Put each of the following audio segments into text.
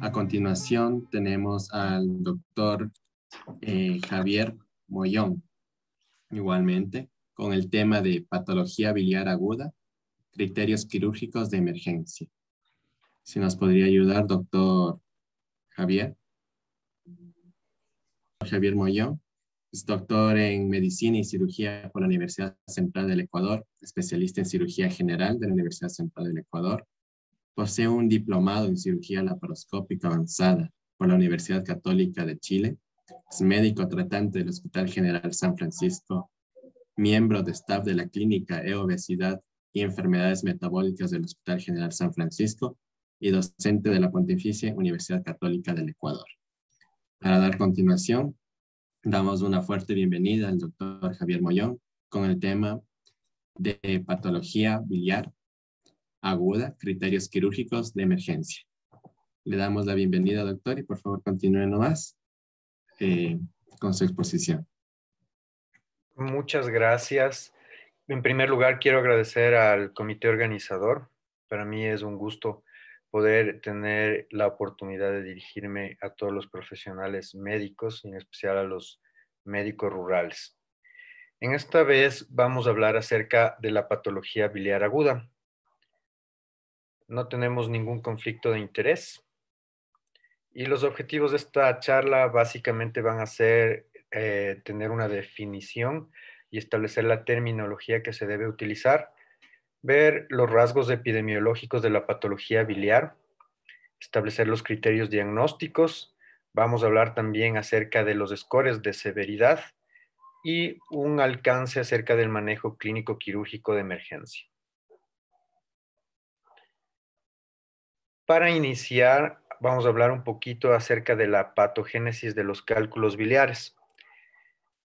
A continuación tenemos al doctor eh, Javier Mollón, igualmente, con el tema de patología biliar aguda, criterios quirúrgicos de emergencia. Si nos podría ayudar, doctor Javier. Javier Moyón. Es doctor en Medicina y Cirugía por la Universidad Central del Ecuador, especialista en Cirugía General de la Universidad Central del Ecuador. Posee un diplomado en Cirugía Laparoscópica Avanzada por la Universidad Católica de Chile. Es médico tratante del Hospital General San Francisco, miembro de staff de la Clínica E Obesidad y Enfermedades Metabólicas del Hospital General San Francisco y docente de la Pontificia Universidad Católica del Ecuador. Para dar continuación, damos una fuerte bienvenida al doctor Javier Mollón con el tema de patología biliar aguda, criterios quirúrgicos de emergencia. Le damos la bienvenida, doctor, y por favor continúe nomás eh, con su exposición. Muchas gracias. En primer lugar, quiero agradecer al comité organizador. Para mí es un gusto poder tener la oportunidad de dirigirme a todos los profesionales médicos, en especial a los médicos rurales. En esta vez vamos a hablar acerca de la patología biliar aguda. No tenemos ningún conflicto de interés. Y los objetivos de esta charla básicamente van a ser eh, tener una definición y establecer la terminología que se debe utilizar ver los rasgos epidemiológicos de la patología biliar, establecer los criterios diagnósticos, vamos a hablar también acerca de los scores de severidad y un alcance acerca del manejo clínico quirúrgico de emergencia. Para iniciar, vamos a hablar un poquito acerca de la patogénesis de los cálculos biliares.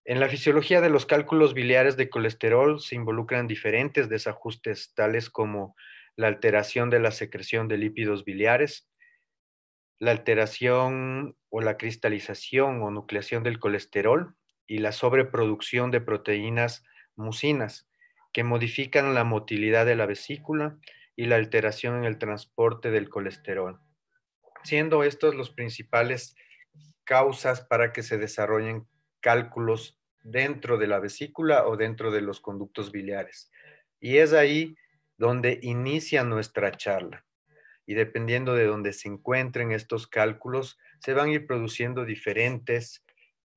En la fisiología de los cálculos biliares de colesterol se involucran diferentes desajustes, tales como la alteración de la secreción de lípidos biliares, la alteración o la cristalización o nucleación del colesterol y la sobreproducción de proteínas mucinas que modifican la motilidad de la vesícula y la alteración en el transporte del colesterol, siendo estos los principales causas para que se desarrollen cálculos dentro de la vesícula o dentro de los conductos biliares. Y es ahí donde inicia nuestra charla. Y dependiendo de donde se encuentren estos cálculos, se van a ir produciendo diferentes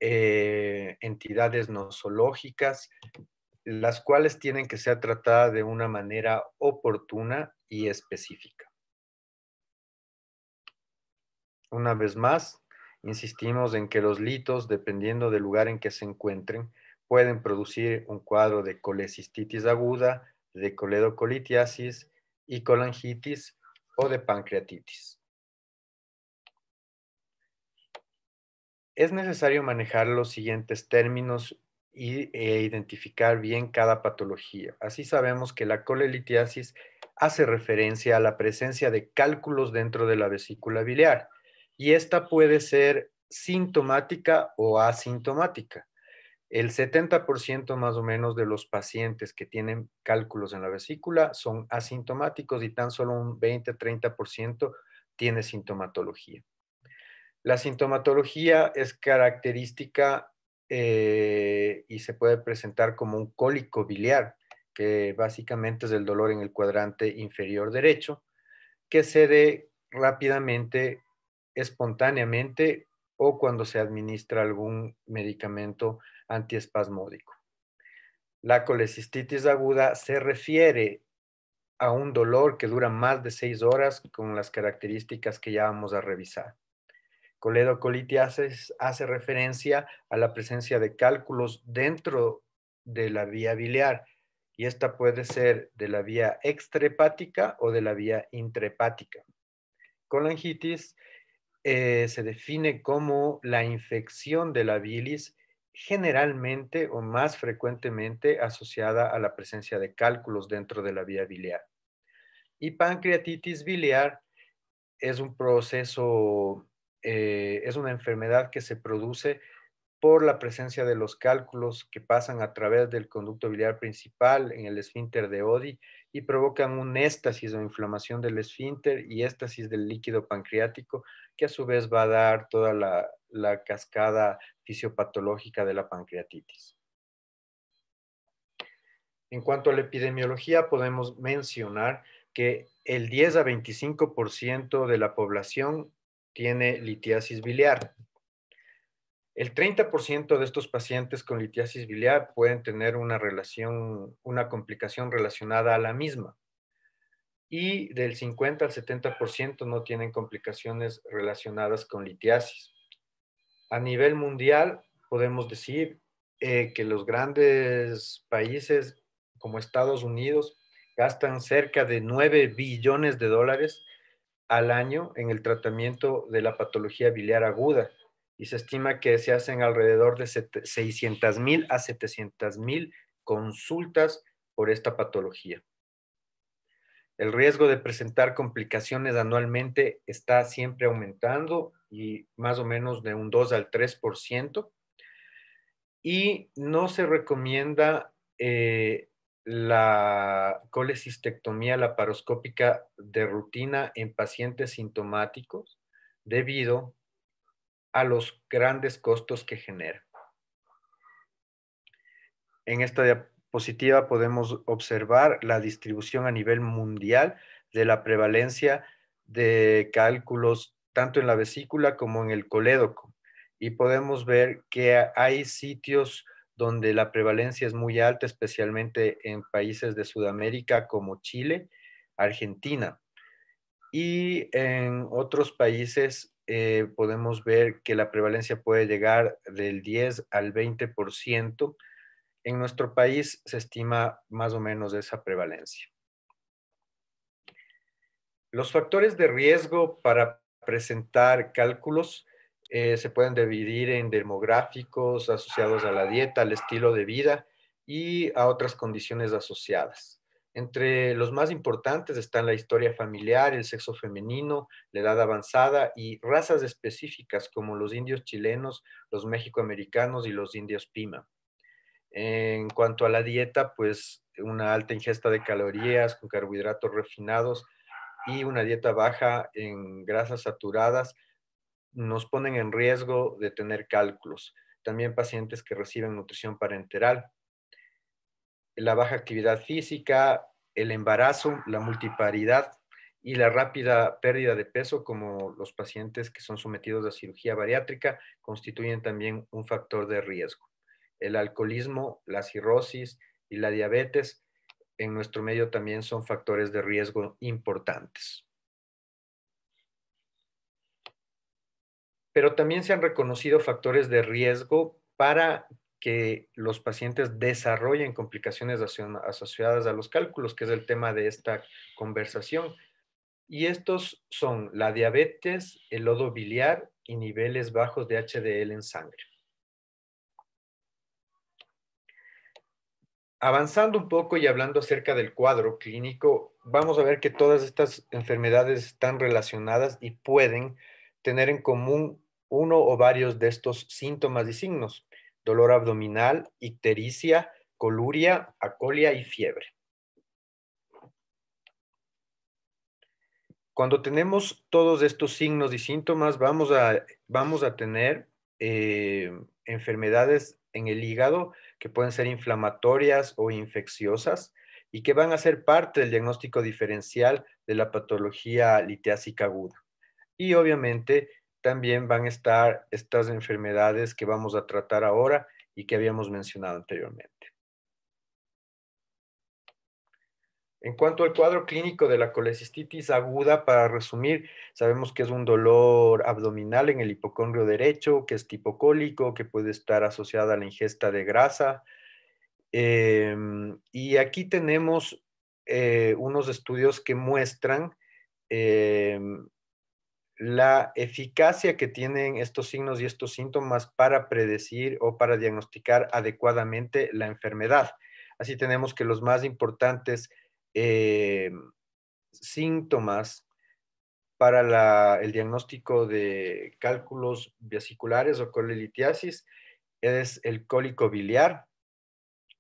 eh, entidades nosológicas, las cuales tienen que ser tratadas de una manera oportuna y específica. Una vez más, Insistimos en que los litos, dependiendo del lugar en que se encuentren, pueden producir un cuadro de colecistitis aguda, de coledocolitiasis y colangitis o de pancreatitis. Es necesario manejar los siguientes términos e identificar bien cada patología. Así sabemos que la colelitiasis hace referencia a la presencia de cálculos dentro de la vesícula biliar y esta puede ser sintomática o asintomática. El 70% más o menos de los pacientes que tienen cálculos en la vesícula son asintomáticos y tan solo un 20-30% tiene sintomatología. La sintomatología es característica eh, y se puede presentar como un cólico biliar, que básicamente es el dolor en el cuadrante inferior derecho, que se dé rápidamente espontáneamente o cuando se administra algún medicamento antiespasmódico. La colecistitis aguda se refiere a un dolor que dura más de seis horas con las características que ya vamos a revisar. Coledocolitis hace referencia a la presencia de cálculos dentro de la vía biliar y esta puede ser de la vía extrahepática o de la vía intrahepática. Colangitis eh, se define como la infección de la bilis generalmente o más frecuentemente asociada a la presencia de cálculos dentro de la vía biliar. Y pancreatitis biliar es un proceso, eh, es una enfermedad que se produce por la presencia de los cálculos que pasan a través del conducto biliar principal en el esfínter de Odi y provocan un éstasis o inflamación del esfínter y éstasis del líquido pancreático, que a su vez va a dar toda la, la cascada fisiopatológica de la pancreatitis. En cuanto a la epidemiología, podemos mencionar que el 10 a 25% de la población tiene litiasis biliar. El 30% de estos pacientes con litiasis biliar pueden tener una relación, una complicación relacionada a la misma. Y del 50 al 70% no tienen complicaciones relacionadas con litiasis. A nivel mundial, podemos decir eh, que los grandes países como Estados Unidos gastan cerca de 9 billones de dólares al año en el tratamiento de la patología biliar aguda y se estima que se hacen alrededor de 600.000 a 700.000 consultas por esta patología. El riesgo de presentar complicaciones anualmente está siempre aumentando y más o menos de un 2 al 3%. Y no se recomienda eh, la colecistectomía laparoscópica de rutina en pacientes sintomáticos debido a los grandes costos que genera. En esta diapositiva podemos observar la distribución a nivel mundial de la prevalencia de cálculos tanto en la vesícula como en el colédoco. Y podemos ver que hay sitios donde la prevalencia es muy alta, especialmente en países de Sudamérica como Chile, Argentina. Y en otros países eh, podemos ver que la prevalencia puede llegar del 10 al 20%. En nuestro país se estima más o menos esa prevalencia. Los factores de riesgo para presentar cálculos eh, se pueden dividir en demográficos asociados a la dieta, al estilo de vida y a otras condiciones asociadas. Entre los más importantes están la historia familiar, el sexo femenino, la edad avanzada y razas específicas como los indios chilenos, los mexicoamericanos y los indios pima. En cuanto a la dieta, pues una alta ingesta de calorías con carbohidratos refinados y una dieta baja en grasas saturadas nos ponen en riesgo de tener cálculos. También pacientes que reciben nutrición parenteral la baja actividad física, el embarazo, la multiparidad y la rápida pérdida de peso, como los pacientes que son sometidos a cirugía bariátrica, constituyen también un factor de riesgo. El alcoholismo, la cirrosis y la diabetes en nuestro medio también son factores de riesgo importantes. Pero también se han reconocido factores de riesgo para que los pacientes desarrollen complicaciones asociadas a los cálculos, que es el tema de esta conversación. Y estos son la diabetes, el lodo biliar y niveles bajos de HDL en sangre. Avanzando un poco y hablando acerca del cuadro clínico, vamos a ver que todas estas enfermedades están relacionadas y pueden tener en común uno o varios de estos síntomas y signos dolor abdominal, ictericia, coluria, acolia y fiebre. Cuando tenemos todos estos signos y síntomas, vamos a, vamos a tener eh, enfermedades en el hígado que pueden ser inflamatorias o infecciosas y que van a ser parte del diagnóstico diferencial de la patología litiásica aguda. Y obviamente también van a estar estas enfermedades que vamos a tratar ahora y que habíamos mencionado anteriormente. En cuanto al cuadro clínico de la colecistitis aguda, para resumir, sabemos que es un dolor abdominal en el hipocondrio derecho, que es tipo cólico, que puede estar asociada a la ingesta de grasa. Em, y aquí tenemos eh, unos estudios que muestran em, la eficacia que tienen estos signos y estos síntomas para predecir o para diagnosticar adecuadamente la enfermedad. Así tenemos que los más importantes eh, síntomas para el diagnóstico de cálculos vesiculares o colelitiasis es el cólico biliar,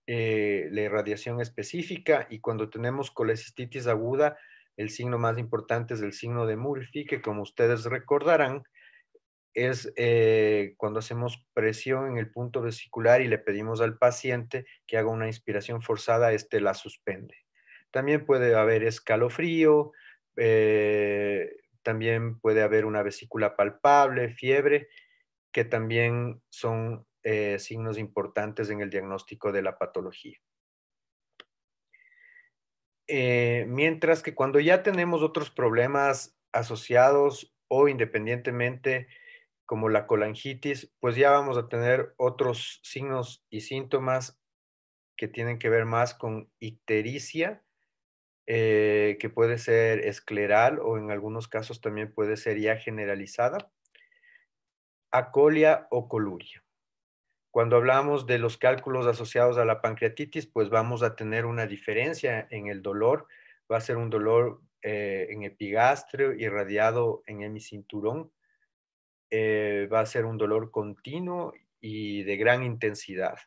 eh, la irradiación específica y cuando tenemos colecistitis aguda, el signo más importante es el signo de Murphy, que como ustedes recordarán, es eh, cuando hacemos presión en el punto vesicular y le pedimos al paciente que haga una inspiración forzada, este la suspende. También puede haber escalofrío, eh, también puede haber una vesícula palpable, fiebre, que también son eh, signos importantes en el diagnóstico de la patología. Eh, mientras que cuando ya tenemos otros problemas asociados o independientemente, como la colangitis, pues ya vamos a tener otros signos y síntomas que tienen que ver más con ictericia, eh, que puede ser escleral o en algunos casos también puede ser ya generalizada, acolia o coluria. Cuando hablamos de los cálculos asociados a la pancreatitis, pues vamos a tener una diferencia en el dolor. Va a ser un dolor eh, en epigastrio irradiado en hemicinturón. Eh, va a ser un dolor continuo y de gran intensidad.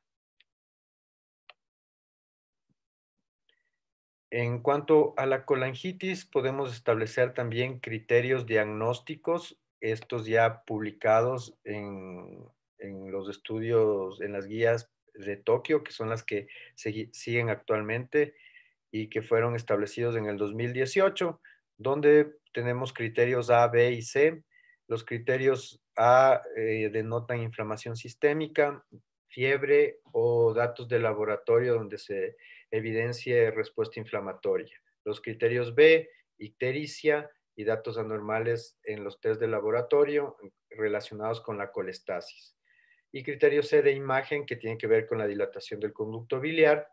En cuanto a la colangitis, podemos establecer también criterios diagnósticos, estos ya publicados en en los estudios, en las guías de Tokio, que son las que siguen actualmente y que fueron establecidos en el 2018, donde tenemos criterios A, B y C. Los criterios A eh, denotan inflamación sistémica, fiebre o datos de laboratorio donde se evidencie respuesta inflamatoria. Los criterios B, ictericia y datos anormales en los test de laboratorio relacionados con la colestasis y criterio C de imagen que tiene que ver con la dilatación del conducto biliar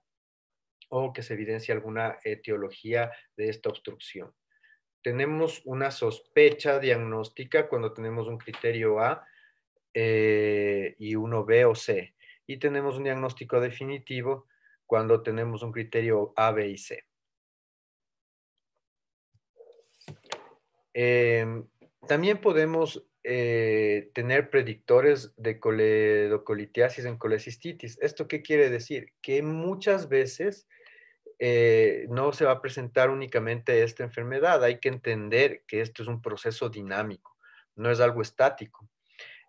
o que se evidencia alguna etiología eh, de esta obstrucción. Tenemos una sospecha diagnóstica cuando tenemos un criterio A eh, y uno B o C. Y tenemos un diagnóstico definitivo cuando tenemos un criterio A, B y C. Em, también podemos eh, tener predictores de coledocolitiasis en colecistitis. ¿Esto qué quiere decir? Que muchas veces eh, no se va a presentar únicamente esta enfermedad. Hay que entender que esto es un proceso dinámico, no es algo estático.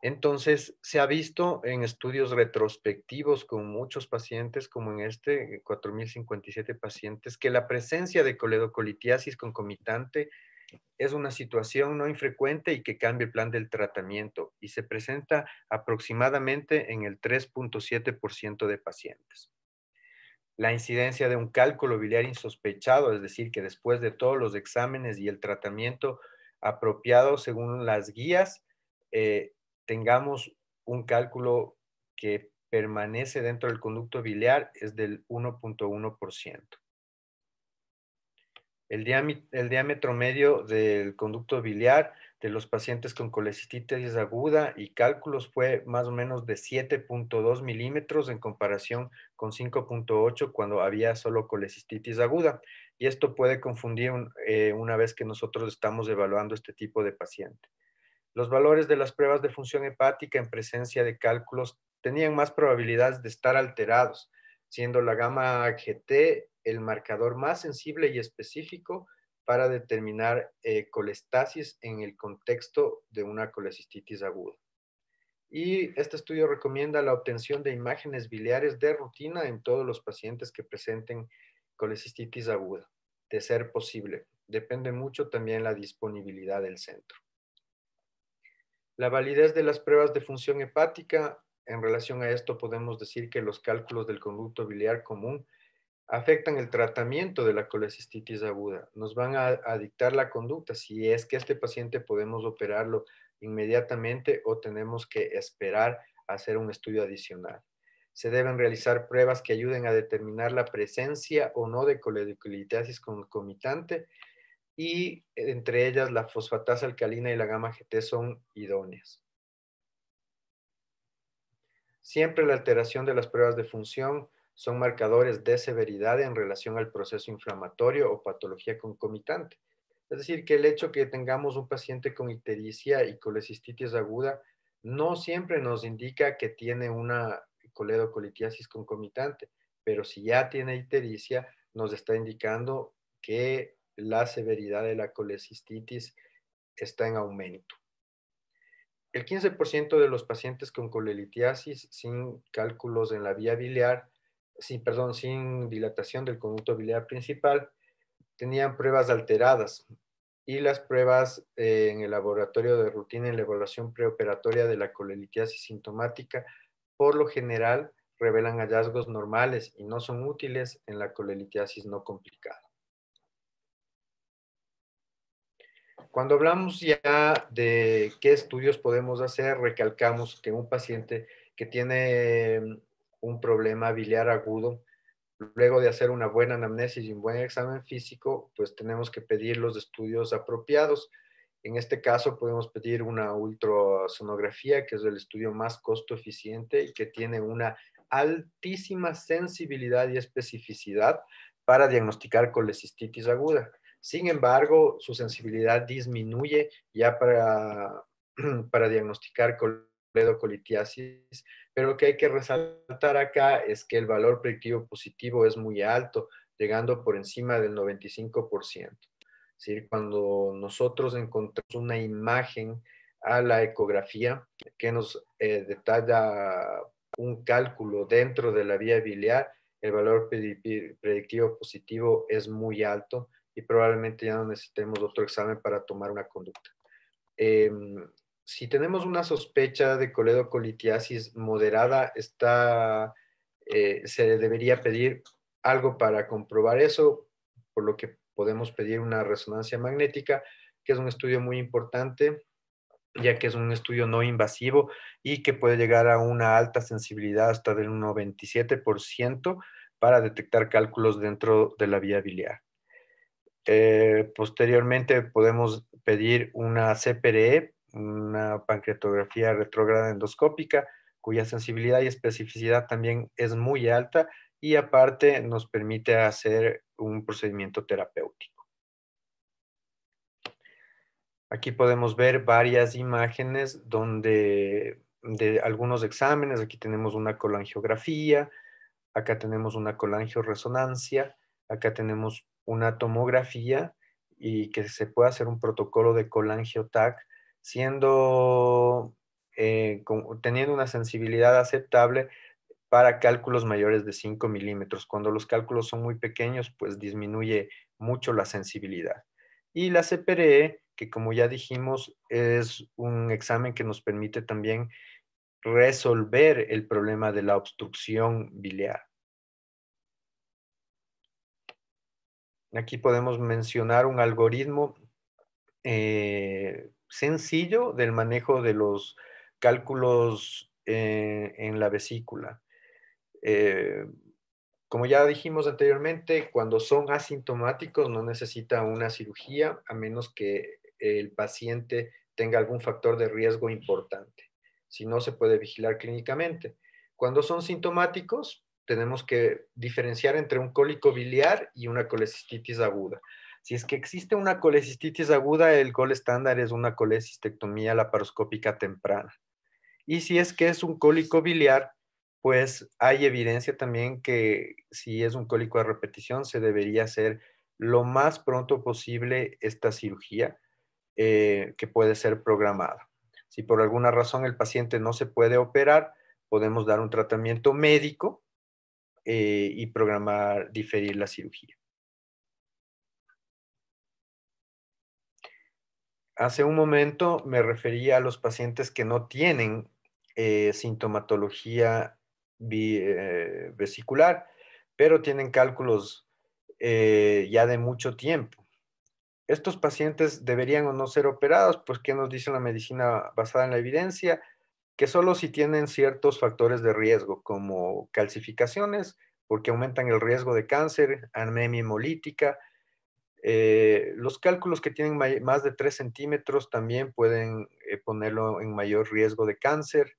Entonces, se ha visto en estudios retrospectivos con muchos pacientes, como en este, 4.057 pacientes, que la presencia de coledocolitiasis concomitante es una situación no infrecuente y que cambia el plan del tratamiento y se presenta aproximadamente en el 3.7% de pacientes. La incidencia de un cálculo biliar insospechado, es decir, que después de todos los exámenes y el tratamiento apropiado según las guías, eh, tengamos un cálculo que permanece dentro del conducto biliar es del 1.1% el, diámetro medio del conducto biliar de los pacientes con colecistitis aguda y cálculos fue más o menos de 7.2 milímetros en comparación con 5.8 cuando había solo colecistitis aguda. Y esto puede confundir eh, una vez que nosotros estamos evaluando este tipo de paciente. Los valores de las pruebas de función hepática en presencia de cálculos tenían más probabilidades de estar alterados, siendo la gama GT el marcador más sensible y específico para determinar eh, colestasis en el contexto de una colecistitis aguda. Y este estudio recomienda la obtención de imágenes biliares de rutina en todos los pacientes que presenten colecistitis aguda, de ser posible. Depende mucho también la disponibilidad del centro. La validez de las pruebas de función hepática, en relación a esto podemos decir que los cálculos del conducto biliar común afectan el tratamiento de la colecistitis aguda. Nos van a, dictar la conducta si es que este paciente podemos operarlo inmediatamente o tenemos que esperar a hacer un estudio adicional. Se deben realizar pruebas que ayuden a determinar la presencia o no de colecistitis concomitante y eh, entre ellas la fosfatasa alcalina y la gama GT son idóneas. Siempre la alteración de las pruebas de función son marcadores de severidad en relación al proceso inflamatorio o patología concomitante. Es decir, que el hecho que tengamos un paciente con ictericia y colecistitis aguda no siempre nos indica que tiene una coledocolitiasis concomitante, pero si ya tiene ictericia, nos está indicando que la severidad de la colecistitis está en aumento. El 15% de los pacientes con colelitiasis sin cálculos en la vía biliar sin, perdón, sin dilatación del conducto biliar principal, tenían pruebas alteradas y las pruebas eh, en el laboratorio de rutina en la evaluación preoperatoria de la colelitiasis sintomática por lo general revelan hallazgos normales y no son útiles en la colelitiasis no complicada. Cuando hablamos ya de qué estudios podemos hacer, recalcamos que un paciente que tiene un problema biliar agudo, luego de hacer una buena anamnesis y un buen examen físico, pues tenemos que pedir los estudios apropiados. En este caso podemos pedir una ultrasonografía, que es el estudio más costo eficiente y que tiene una altísima sensibilidad y especificidad para diagnosticar colecistitis aguda. Sin embargo, su sensibilidad disminuye ya para, para diagnosticar colecistitis pero lo que hay que resaltar acá es que el valor predictivo positivo es muy alto, llegando por encima del 95%. Es decir, cuando nosotros encontramos una imagen a la ecografía que nos eh, detalla un cálculo dentro de la vía biliar, el valor predictivo positivo es muy alto y probablemente ya no necesitemos otro examen para tomar una conducta. Em, si tenemos una sospecha de coledocolitiasis moderada, eh, se debería pedir algo para comprobar eso, por lo que podemos pedir una resonancia magnética, que es un estudio muy importante, ya que es un estudio no invasivo y que puede llegar a una alta sensibilidad hasta del 97% para detectar cálculos dentro de la vía biliar. Eh, posteriormente podemos pedir una CPRE una pancreatografía retrógrada endoscópica cuya sensibilidad y especificidad también es muy alta y aparte nos permite hacer un procedimiento terapéutico. Aquí podemos ver varias imágenes de algunos exámenes, aquí tenemos una colangiografía, acá tenemos una colangioresonancia, acá tenemos una tomografía y que se puede hacer un protocolo de colangiotac siendo, eh, teniendo una sensibilidad aceptable para cálculos mayores de 5 milímetros. Cuando los cálculos son muy pequeños, pues disminuye mucho la sensibilidad. Y la CPRE, que como ya dijimos, es un examen que nos permite también resolver el problema de la obstrucción biliar. Aquí podemos mencionar un algoritmo eh, sencillo del manejo de los cálculos eh, en la vesícula. Eh, como ya dijimos anteriormente, cuando son asintomáticos no necesita una cirugía a menos que el paciente tenga algún factor de riesgo importante. Si no, se puede vigilar clínicamente. Cuando son sintomáticos, tenemos que diferenciar entre un cólico biliar y una colecistitis aguda. Si es que existe una colecistitis aguda, el gol estándar es una colecistectomía laparoscópica temprana. Y si es que es un cólico biliar, pues hay evidencia también que si es un cólico a repetición, se debería hacer lo más pronto posible esta cirugía eh, que puede ser programada. Si por alguna razón el paciente no se puede operar, podemos dar un tratamiento médico eh, y programar, diferir la cirugía. hace un momento me refería a los pacientes que no tienen eh, sintomatología eh, vesicular, pero tienen cálculos eh, ya de mucho tiempo. ¿Estos pacientes deberían o no ser operados? Pues, ¿qué nos dice la medicina basada en la evidencia? Que solo si tienen ciertos factores de riesgo, como calcificaciones, porque aumentan el riesgo de cáncer, anemia hemolítica, eh, los cálculos que tienen más de 3 centímetros también pueden eh, ponerlo en mayor riesgo de cáncer.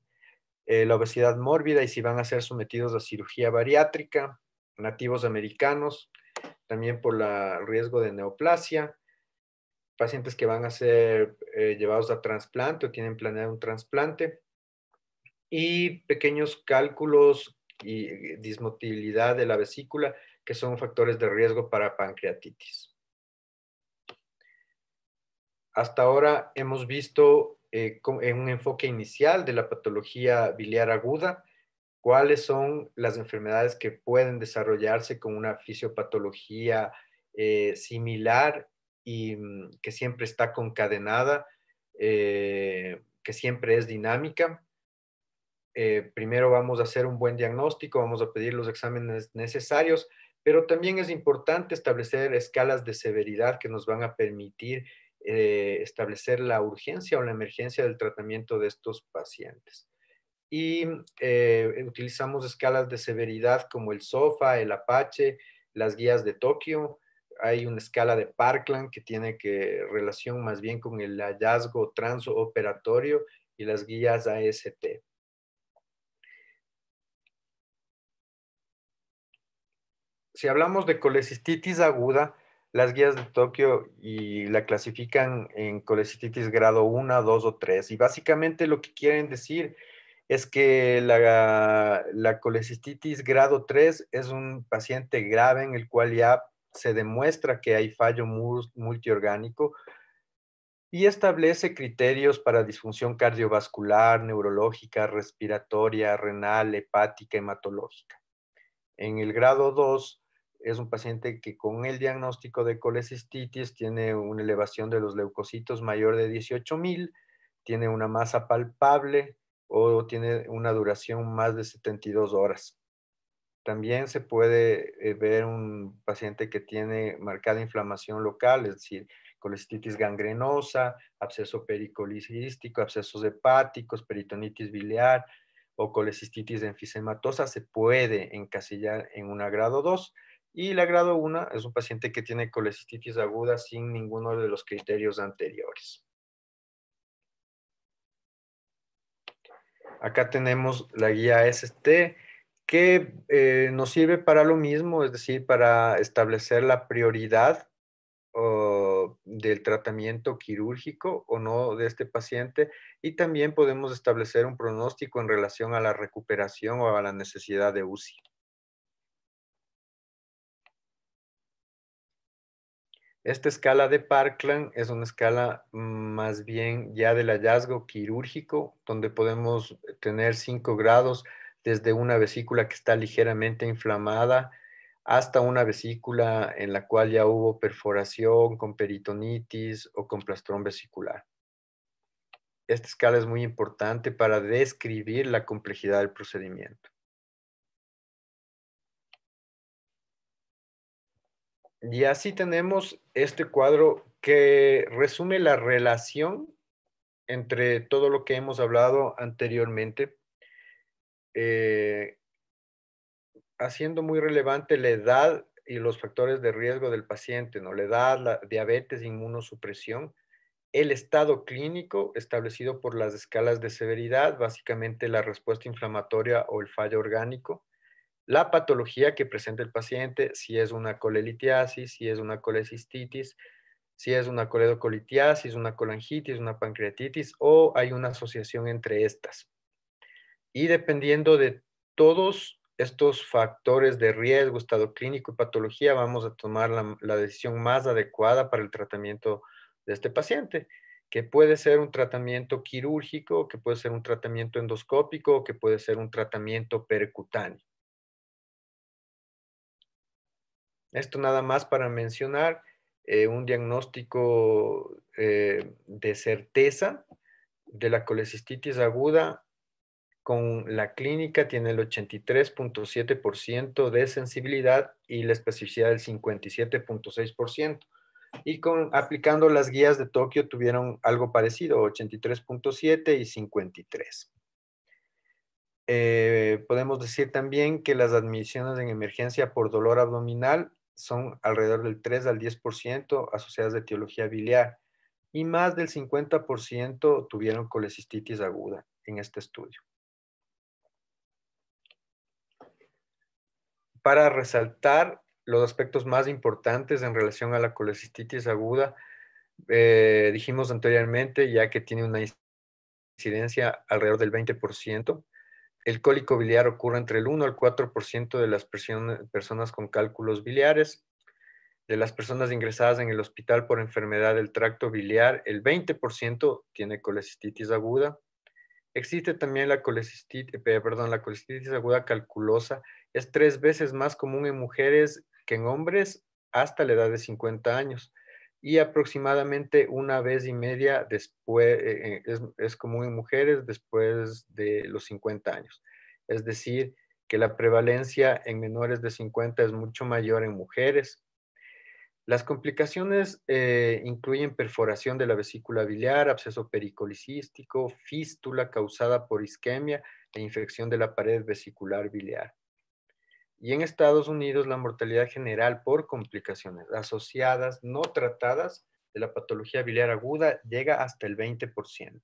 Eh, la obesidad mórbida y si van a ser sometidos a cirugía bariátrica, nativos americanos, también por el riesgo de neoplasia, pacientes que van a ser llevados a trasplante o tienen planeado un trasplante y pequeños cálculos y dismotilidad de la vesícula que son factores de riesgo para pancreatitis hasta ahora hemos visto en eh, eh, un enfoque inicial de la patología biliar aguda cuáles son las enfermedades que pueden desarrollarse con una fisiopatología eh, similar y mm, que siempre está concadenada, que siempre es dinámica. primero vamos a hacer un buen diagnóstico, vamos a pedir los exámenes necesarios, pero también es importante establecer escalas de severidad que nos van a permitir eh, establecer la urgencia o la emergencia del tratamiento de estos pacientes. Y eh, utilizamos escalas de severidad como el SOFA, el Apache, las guías de Tokio. Hay una escala de Parkland que tiene que relación más bien con el hallazgo transoperatorio y las guías AST. Si hablamos de colecistitis aguda, las guías de Tokio y la clasifican en colecistitis grado 1, 2 o 3. Y básicamente lo que quieren decir es que la, la grado 3 es un paciente grave en el cual ya se demuestra que hay fallo multiorgánico y establece criterios para disfunción cardiovascular, neurológica, respiratoria, renal, hepática, hematológica. En el grado 2 es un paciente que con el diagnóstico de colecistitis tiene una elevación de los leucocitos mayor de 18.000, tiene una masa palpable o tiene una duración más de 72 horas. También se puede eh, ver un paciente que tiene marcada inflamación local, es decir, colecistitis gangrenosa, absceso pericolicístico, abscesos hepáticos, peritonitis biliar o colecistitis enfisematosa, se puede encasillar en un grado 2 y la grado 1 es un paciente que tiene colestitis aguda sin ninguno de los criterios anteriores. Acá tenemos la guía ST, que eh, nos sirve para lo mismo, es decir, para establecer la prioridad del tratamiento quirúrgico o no de este paciente y también podemos establecer un pronóstico en relación a la recuperación o a la necesidad de UCI. Esta escala de Parkland es una escala mm, más bien ya del hallazgo quirúrgico, donde podemos tener 5 grados desde una vesícula que está ligeramente inflamada hasta una vesícula en la cual ya hubo perforación con peritonitis o con plastrón vesicular. Esta escala es muy importante para describir la complejidad del procedimiento. Y así tenemos este cuadro que resume la relación entre todo lo que hemos hablado anteriormente, eh, haciendo muy relevante la edad y los factores de riesgo del paciente, ¿no? La edad, la diabetes, inmunosupresión, el estado clínico establecido por las escalas de severidad, básicamente la respuesta inflamatoria o el fallo orgánico, la patología que presenta el paciente, si es una colelitiasis, si es una colecistitis, si es una coledocolitiasis, una colangitis, una pancreatitis o hay una asociación entre estas. Y dependiendo de todos estos factores de riesgo, estado clínico y patología, vamos a tomar la decisión más adecuada para el tratamiento de este paciente, que puede ser un tratamiento quirúrgico, que puede ser un tratamiento endoscópico, que puede ser un tratamiento percutáneo. Esto nada más para mencionar eh, un diagnóstico eh, de certeza de la colecistitis aguda con la clínica tiene el 83.7% de sensibilidad y la especificidad del 57.6%. Y con, aplicando las guías de Tokio tuvieron algo parecido, 83.7 y 53. Eh, podemos decir también que las admisiones en emergencia por dolor abdominal son alrededor del 3 al 10% asociadas de etiología biliar y más del 50% tuvieron colecistitis aguda en este estudio. Para resaltar los aspectos más importantes en relación a la colecistitis aguda, eh, dijimos anteriormente ya que tiene una incidencia alrededor del 20%, el cólico biliar ocurre entre el 1 al 4% de las personas con cálculos biliares. De las personas ingresadas en el hospital por enfermedad del tracto biliar, el 20% tiene colecistitis aguda. Existe también la colecistitis, eh, la aguda calculosa. Es tres veces más común en mujeres que en hombres hasta la edad de 50 años y aproximadamente una vez y media después, eh, eh, es, común en mujeres después de los 50 años. Es decir, que la prevalencia en menores de 50 es mucho mayor en mujeres. Las complicaciones eh, incluyen perforación de la vesícula biliar, absceso pericolicístico, fístula causada por isquemia e infección de la pared vesicular biliar. Y en Estados Unidos la mortalidad general por complicaciones asociadas no tratadas de la patología biliar aguda llega hasta el 20%.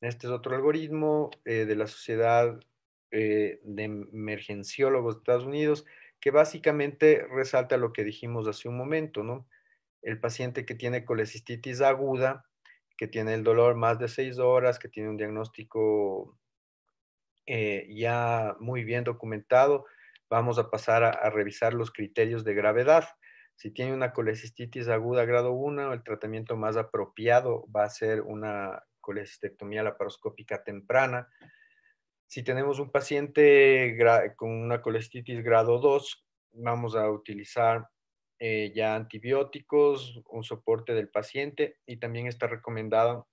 Este es otro algoritmo eh, de la Sociedad eh, de Emergenciólogos de Estados Unidos que básicamente resalta lo que dijimos hace un momento, ¿no? El paciente que tiene colecistitis aguda, que tiene el dolor más de seis horas, que tiene un diagnóstico eh, ya muy bien documentado, vamos a pasar a, revisar los criterios de gravedad. Si tiene una colecistitis aguda grado 1, el tratamiento más apropiado va a ser una colecistectomía laparoscópica temprana. Si tenemos un paciente con una colecistitis grado 2, vamos a utilizar eh, ya antibióticos, un soporte del paciente y también está recomendada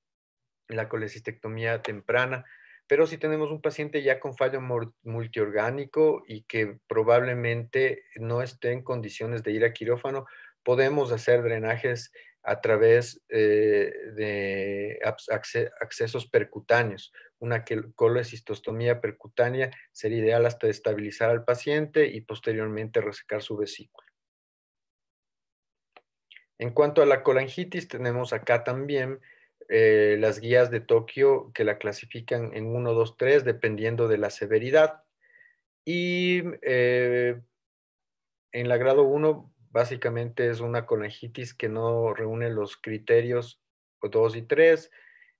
la colecistectomía temprana pero si tenemos un paciente ya con fallo multiorgánico y que probablemente no esté en condiciones de ir a quirófano, podemos hacer drenajes a través eh, de accesos percutáneos. Una colecistostomía percutánea sería ideal hasta estabilizar al paciente y posteriormente resecar su vesícula. En cuanto a la colangitis, tenemos acá también eh, las guías de Tokio que la clasifican en 1, 2, 3, dependiendo de la severidad. Y eh, en la grado 1, básicamente es una conejitis que no reúne los criterios 2 y 3.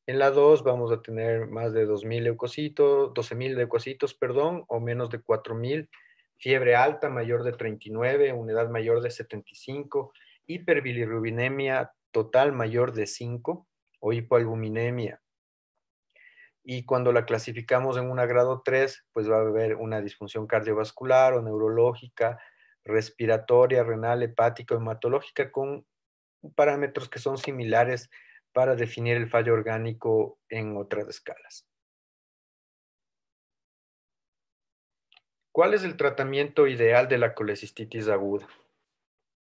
En la 2 vamos a tener más de 2.000 leucocitos, 12.000 leucocitos, perdón, o menos de 4.000, fiebre alta mayor de 39, edad mayor de 75, hiperbilirrubinemia total mayor de 5, o hipoalbuminemia. Pues, y cuando la clasificamos en una grado 3, pues va a haber una disfunción cardiovascular o neurológica, respiratoria, renal, o hematológica, con parámetros que son similares para definir el fallo orgánico en otras escalas. ¿Cuál es el tratamiento ideal de la colecistitis aguda?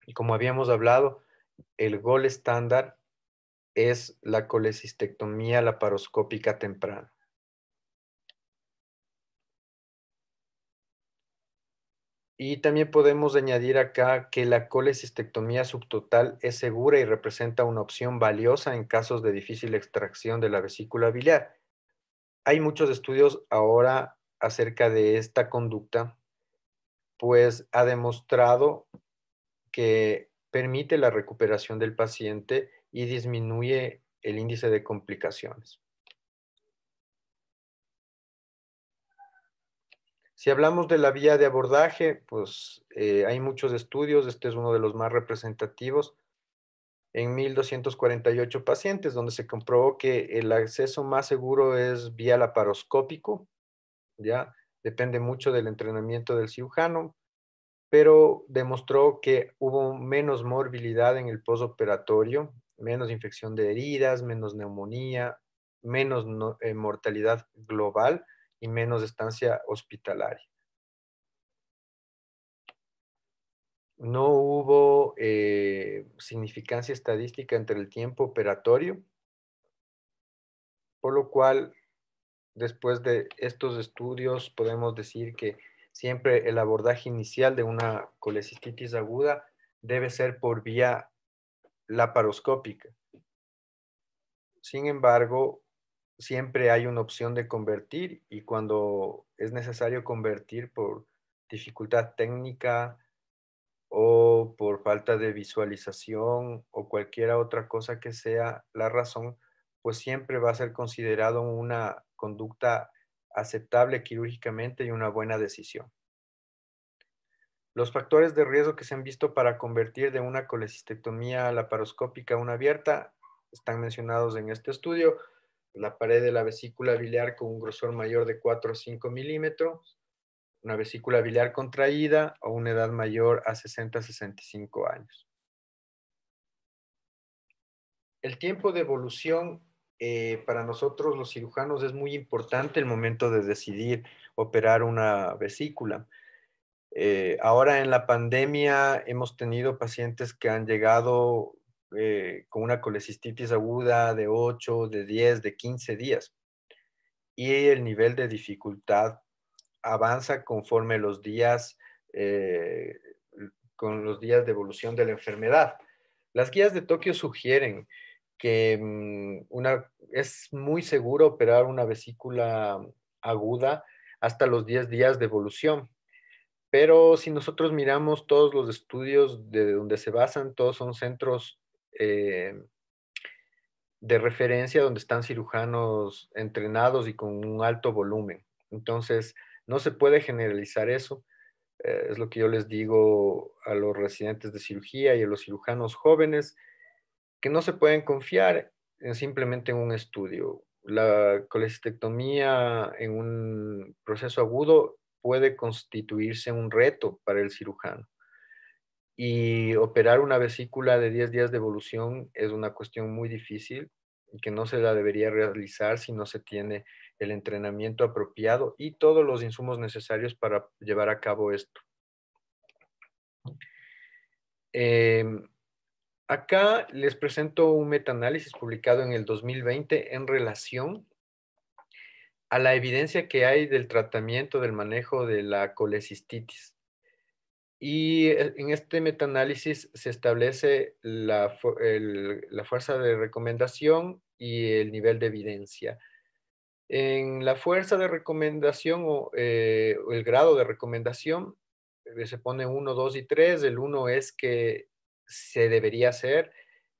Y como habíamos hablado, el gol estándar es la colecistectomía laparoscópica temprana. Y también podemos añadir acá que la colecistectomía subtotal es segura y representa una opción valiosa en casos de difícil extracción de la vesícula biliar. Hay muchos estudios ahora acerca de esta conducta, pues ha demostrado que permite la recuperación del paciente y disminuye el índice de complicaciones. Si hablamos de la vía de abordaje, pues eh, hay muchos estudios, este es uno de los más representativos, en 1.248 pacientes, donde se comprobó que el acceso más seguro es vía laparoscópico, ya depende mucho del entrenamiento del cirujano, pero demostró que hubo menos morbilidad en el posoperatorio menos infección de heridas, menos neumonía, menos eh, mortalidad global y menos estancia hospitalaria. No hubo eh, significancia estadística entre el tiempo operatorio, por lo cual después de estos estudios podemos decir que siempre el abordaje inicial de una colecistitis aguda debe ser por vía laparoscópica. Sin embargo, siempre hay una opción de convertir y cuando es necesario convertir por dificultad técnica o por falta de visualización o cualquiera otra cosa que sea la razón, pues siempre va a ser considerado una conducta aceptable quirúrgicamente y una buena decisión. Los factores de riesgo que se han visto para convertir de una colecistectomía laparoscópica a una abierta están mencionados en este estudio. La pared de la vesícula biliar con un grosor mayor de 4 o 5 milímetros, una vesícula biliar contraída o una edad mayor a 60-65 años. El tiempo de evolución eh, para nosotros los cirujanos es muy importante el momento de decidir operar una vesícula. Eh, ahora en la pandemia hemos tenido pacientes que han llegado eh, con una colecistitis aguda de 8, de 10, de 15 días. Y el nivel de dificultad avanza conforme los días, eh, con los días de evolución de la enfermedad. Las guías de Tokio sugieren que mm, es muy seguro operar una vesícula aguda hasta los 10 días de evolución pero si nosotros miramos todos los estudios de donde se basan, todos son centros eh, de referencia donde están cirujanos entrenados y con un alto volumen. Entonces, no se puede generalizar eso. Eh, es lo que yo les digo a los residentes de cirugía y a los cirujanos jóvenes, que no se pueden confiar simplemente en un estudio. La colecistectomía en un proceso agudo puede constituirse un reto para el cirujano. Y operar una vesícula de 10 días de evolución es una cuestión muy difícil y que no se la debería realizar si no se tiene el entrenamiento apropiado y todos los insumos necesarios para llevar a cabo esto. Em, acá les presento un metaanálisis publicado en el 2020 en relación a la evidencia que hay del tratamiento, del manejo de la colecistitis. Y eh, en este metaanálisis se establece la, fuerza de recomendación y el nivel de evidencia. En la fuerza de recomendación o eh, el grado de recomendación eh, se pone 1, 2 y 3. El 1 es que se debería hacer,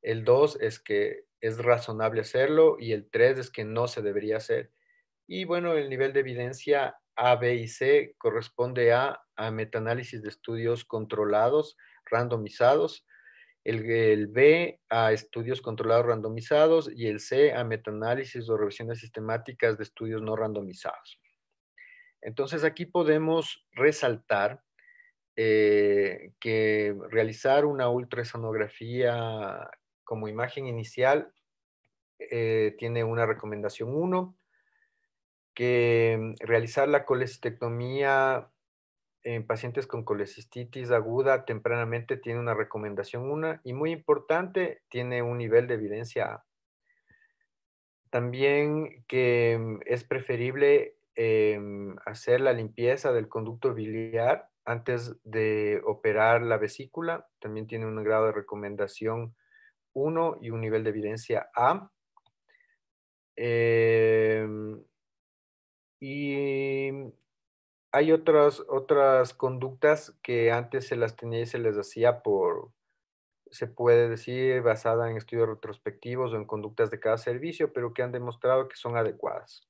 el 2 es que es razonable hacerlo y el 3 es que no se debería hacer. Y bueno, el nivel de evidencia A, B y C corresponde a, a metaanálisis de estudios controlados, randomizados, el, el, B a estudios controlados randomizados y el C a metaanálisis o revisiones sistemáticas de estudios no randomizados. Entonces aquí podemos resaltar eh, que realizar una ultrasonografía como imagen inicial eh, tiene una recomendación 1, que mm, realizar la colecistectomía en pacientes con colecistitis aguda tempranamente tiene una recomendación una y muy importante, tiene un nivel de evidencia También que mm, es preferible eh, mm, hacer la limpieza del conducto biliar antes de operar la vesícula. También tiene un grado de recomendación 1 y un nivel de evidencia A. Eh, y mm, hay otras, otras conductas que antes se las tenía y se les hacía por, se puede decir, basada en estudios retrospectivos o en conductas de cada servicio, pero que han demostrado que son adecuadas.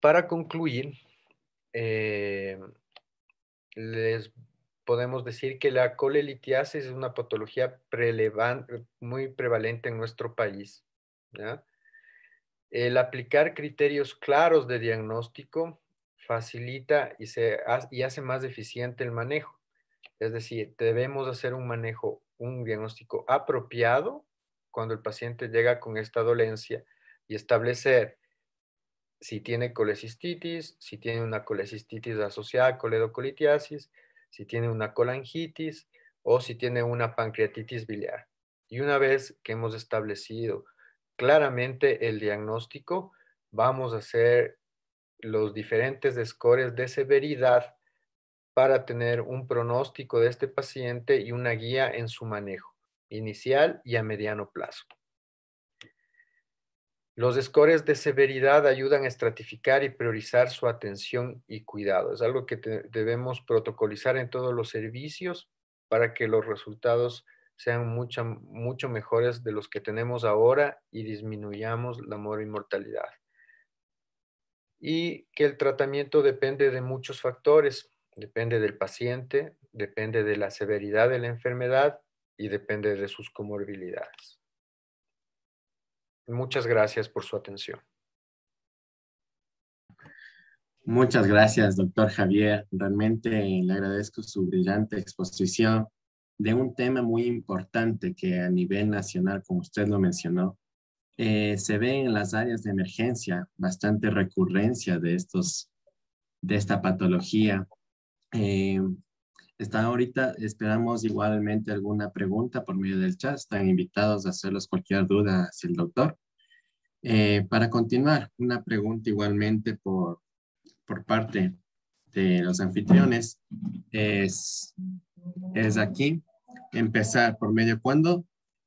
Para concluir, eh, les podemos decir que la colelitiasis es una patología muy prevalente en nuestro país. ¿ya? El aplicar criterios claros de diagnóstico facilita y, hace más eficiente el manejo. Es decir, debemos hacer un manejo, un diagnóstico apropiado cuando el paciente llega con esta dolencia y establecer si tiene colecistitis, si tiene una colecistitis asociada a coledocolitiasis, si tiene una colangitis o si tiene una pancreatitis biliar. Y una vez que hemos establecido claramente el diagnóstico, vamos a hacer los diferentes scores de severidad para tener un pronóstico de este paciente y una guía en su manejo inicial y a mediano plazo. Los scores de severidad ayudan a estratificar y priorizar su atención y cuidado. Es algo que debemos protocolizar en todos los servicios para que los resultados sean mucho mejores de los que tenemos ahora y disminuyamos la mortalidad. Y que el tratamiento depende de muchos factores, depende del paciente, depende de la severidad de la enfermedad y depende de sus comorbilidades. Muchas gracias por su atención. Muchas gracias, doctor Javier. Realmente le agradezco su brillante exposición de un tema muy importante que a nivel nacional, como usted lo mencionó, eh, se ve en las áreas de emergencia bastante recurrencia de, estos, de esta patología. Eh, está ahorita, esperamos igualmente alguna pregunta por medio del chat. Están invitados a hacerles cualquier duda hacia el doctor. Eh, para continuar, una pregunta igualmente por, por parte de los anfitriones es, es aquí empezar por medio cuando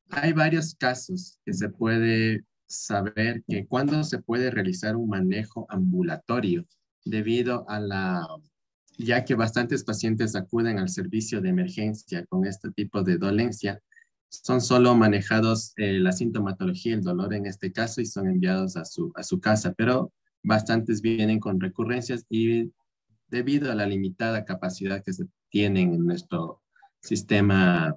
hay varios casos que se puede saber que cuando se puede realizar un manejo ambulatorio debido a la ya que bastantes pacientes acuden al servicio de emergencia con este tipo de dolencia, son solo manejados eh, la sintomatología, el dolor en este caso, y son enviados a su, a su casa, pero bastantes vienen con recurrencias y debido a la limitada capacidad que se tienen en nuestro sistema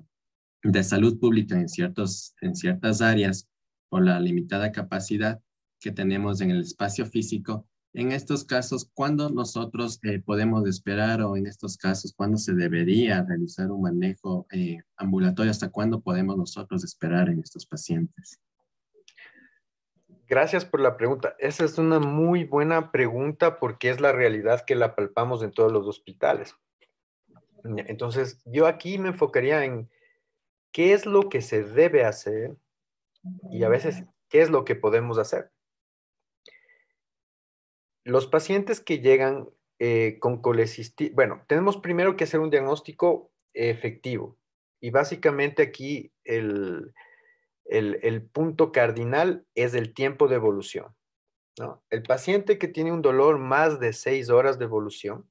de salud pública en, ciertos, en ciertas áreas o la limitada capacidad que tenemos en el espacio físico, en estos casos, ¿cuándo nosotros eh, podemos esperar o en estos casos, cuándo se debería realizar un manejo eh, ambulatorio? ¿Hasta cuándo podemos nosotros esperar en estos pacientes? Gracias por la pregunta. Esa es una muy buena pregunta porque es la realidad que la palpamos en todos los hospitales. Entonces, yo aquí me enfocaría en qué es lo que se debe hacer y a veces qué es lo que podemos hacer. Los pacientes que llegan eh, con colecistitis, bueno, tenemos primero que hacer un diagnóstico efectivo y básicamente aquí el, el, punto cardinal es el tiempo de evolución. El paciente que tiene un dolor más de seis horas de evolución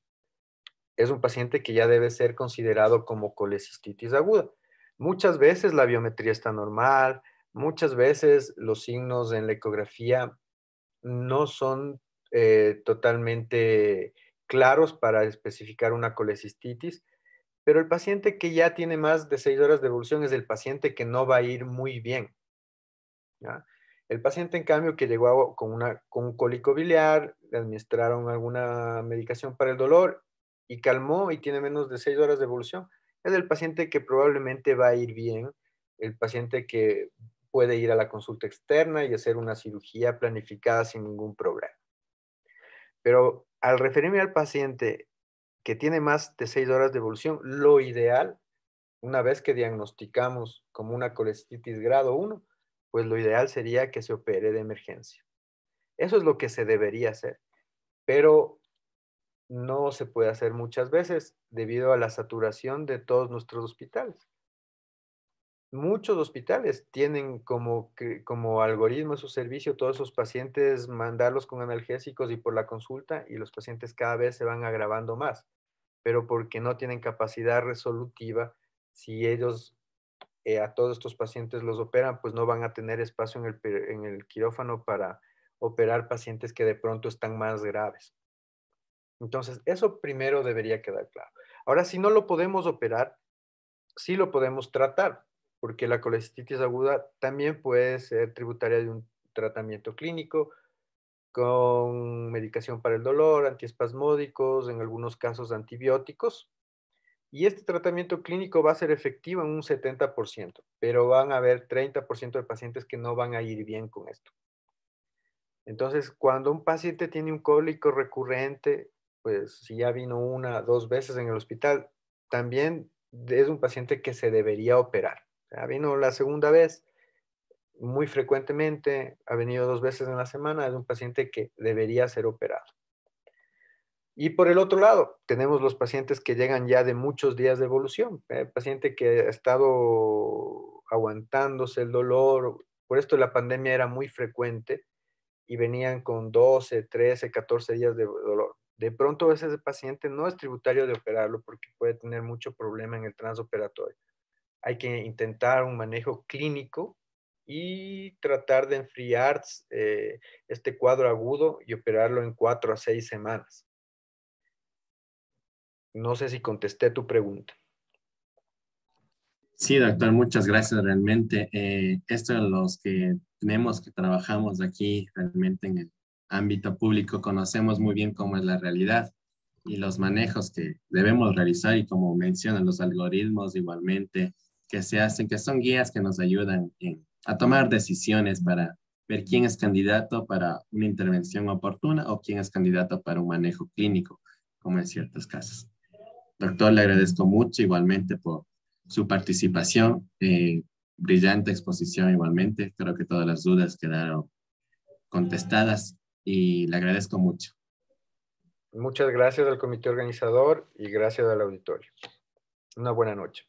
es un paciente que ya debe ser considerado como colecistitis aguda. Muchas veces la biometría está normal, muchas veces los signos en la ecografía no son eh, totalmente claros para especificar una colecistitis, pero el paciente que ya tiene más de seis horas de evolución es el paciente que no va a ir muy bien. El paciente, en cambio, que llegó con, una, con un cólico biliar, le administraron alguna medicación para el dolor y calmó y tiene menos de seis horas de evolución, es el paciente que probablemente va a ir bien, el paciente que puede ir a la consulta externa y hacer una cirugía planificada sin ningún problema. Pero al referirme al paciente que tiene más de 6 horas de evolución, lo ideal, una vez que diagnosticamos como una colestitis grado 1, pues lo ideal sería que se opere de emergencia. Eso es lo que se debería hacer, pero no se puede hacer muchas veces debido a la saturación de todos nuestros hospitales. Muchos hospitales tienen como, algoritmo de su servicio todos esos pacientes mandarlos con analgésicos y por la consulta y los pacientes cada vez se van agravando más pero porque no tienen capacidad resolutiva. Si ellos eh, a todos estos pacientes los operan, pues no van a tener espacio en el, quirófano para operar pacientes que de pronto están más graves. Entonces, eso primero debería quedar claro. Ahora, si no lo podemos operar, sí lo podemos tratar, porque la colecistitis aguda también puede ser tributaria de un tratamiento clínico con medicación para el dolor, antiespasmódicos, en algunos casos antibióticos. Y este tratamiento clínico va a ser efectivo en un 70%, pero van a haber 30% de pacientes que no van a ir bien con esto. Entonces, cuando un paciente tiene un cólico recurrente, pues si ya vino una, dos veces en el hospital, también es un paciente que se debería operar. Ya vino la segunda vez, muy frecuentemente, ha venido dos veces en la semana, es un paciente que debería ser operado. Y por el otro lado, tenemos los pacientes que llegan ya de muchos días de evolución, el eh, paciente que ha estado aguantándose el dolor, por esto la pandemia era muy frecuente y venían con 12, 13, 14 días de dolor. De pronto ese paciente no es tributario de operarlo porque puede tener mucho problema en el transoperatorio. Hay que intentar un manejo clínico y tratar de enfriar eh, este cuadro agudo y operarlo en cuatro a seis semanas. No sé si contesté tu pregunta. Sí, doctor, muchas gracias realmente. estos eh, esto los que tenemos que trabajamos aquí realmente en el ámbito público, conocemos muy bien cómo es la realidad y los manejos que debemos realizar y como mencionan los algoritmos igualmente que se hacen, que son guías que nos ayudan en a tomar decisiones para ver quién es candidato para una intervención oportuna o quién es candidato para un manejo clínico, como en ciertos casos. Doctor, le agradezco mucho igualmente por su participación, eh, brillante exposición igualmente. Creo que todas las dudas quedaron contestadas y le agradezco mucho. Muchas gracias al comité organizador y gracias al auditorio. Una buena noche.